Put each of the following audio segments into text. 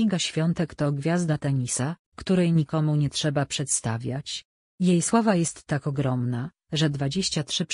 Iga Świątek to gwiazda tenisa, której nikomu nie trzeba przedstawiać. Jej sława jest tak ogromna, że 23,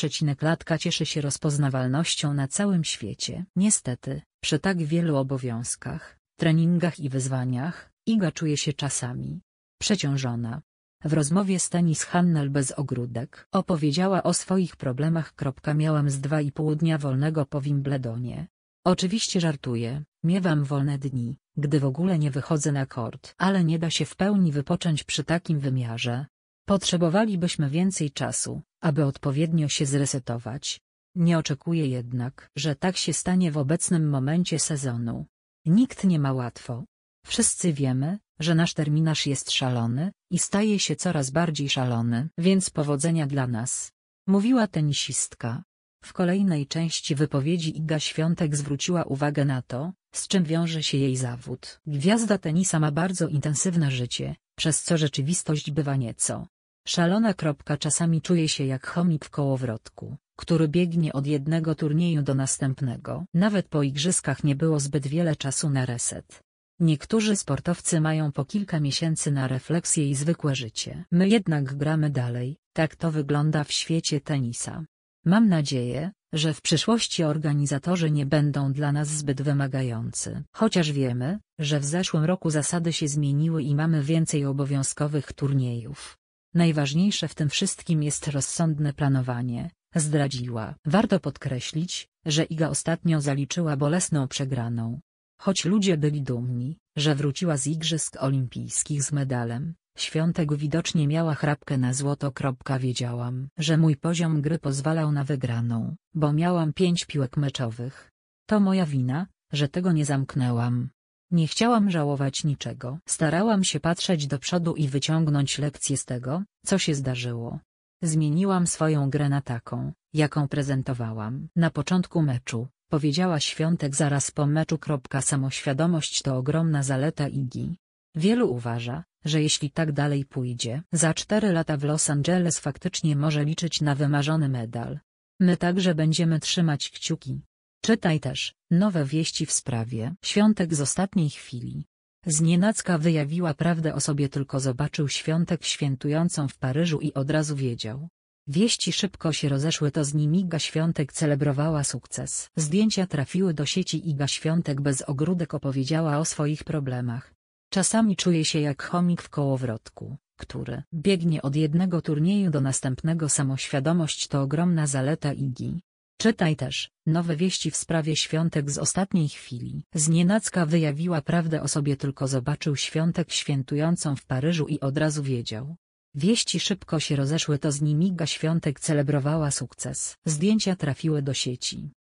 latka cieszy się rozpoznawalnością na całym świecie. Niestety, przy tak wielu obowiązkach, treningach i wyzwaniach, Iga czuje się czasami przeciążona. W rozmowie z tenis Hannel bez ogródek opowiedziała o swoich problemach. Miałam z 2,5 dnia wolnego po Wimbledonie. Oczywiście żartuję, Miewam wolne dni, gdy w ogóle nie wychodzę na kort, ale nie da się w pełni wypocząć przy takim wymiarze. Potrzebowalibyśmy więcej czasu, aby odpowiednio się zresetować. Nie oczekuję jednak, że tak się stanie w obecnym momencie sezonu. Nikt nie ma łatwo. Wszyscy wiemy, że nasz terminarz jest szalony i staje się coraz bardziej szalony, więc powodzenia dla nas. Mówiła tenisistka, w kolejnej części wypowiedzi Iga Świątek zwróciła uwagę na to, z czym wiąże się jej zawód. Gwiazda tenisa ma bardzo intensywne życie, przez co rzeczywistość bywa nieco szalona. Czasami czuje się jak chomik w kołowrotku, który biegnie od jednego turnieju do następnego. Nawet po igrzyskach nie było zbyt wiele czasu na reset. Niektórzy sportowcy mają po kilka miesięcy na refleksję i zwykłe życie. My jednak gramy dalej, tak to wygląda w świecie tenisa. Mam nadzieję, że w przyszłości organizatorzy nie będą dla nas zbyt wymagający. Chociaż wiemy, że w zeszłym roku zasady się zmieniły i mamy więcej obowiązkowych turniejów. Najważniejsze w tym wszystkim jest rozsądne planowanie, zdradziła. Warto podkreślić, że Iga ostatnio zaliczyła bolesną przegraną. Choć ludzie byli dumni, że wróciła z Igrzysk Olimpijskich z medalem, Świątek widocznie miała chrapkę na złoto. Wiedziałam, że mój poziom gry pozwalał na wygraną, bo miałam pięć piłek meczowych. To moja wina, że tego nie zamknęłam. Nie chciałam żałować niczego. Starałam się patrzeć do przodu i wyciągnąć lekcje z tego, co się zdarzyło. Zmieniłam swoją grę na taką, jaką prezentowałam na początku meczu, powiedziała Świątek zaraz po meczu. Samoświadomość to ogromna zaleta Igi. Wielu uważa, że jeśli tak dalej pójdzie, za cztery lata w Los Angeles faktycznie może liczyć na wymarzony medal. My także będziemy trzymać kciuki. Czytaj też, nowe wieści w sprawie świątek z ostatniej chwili. Znienacka wyjawiła prawdę o sobie tylko zobaczył świątek świętującą w Paryżu i od razu wiedział. Wieści szybko się rozeszły to z nimi Iga Świątek celebrowała sukces. Zdjęcia trafiły do sieci Iga Świątek bez ogródek opowiedziała o swoich problemach. Czasami czuję się jak chomik w kołowrotku, który biegnie od jednego turnieju do następnego. Samoświadomość to ogromna zaleta Igi. Czytaj też, nowe wieści w sprawie świątek z ostatniej chwili. Znienacka wyjawiła prawdę o sobie tylko zobaczył świątek świętującą w Paryżu i od razu wiedział. Wieści szybko się rozeszły to z nimi Ga świątek celebrowała sukces. Zdjęcia trafiły do sieci.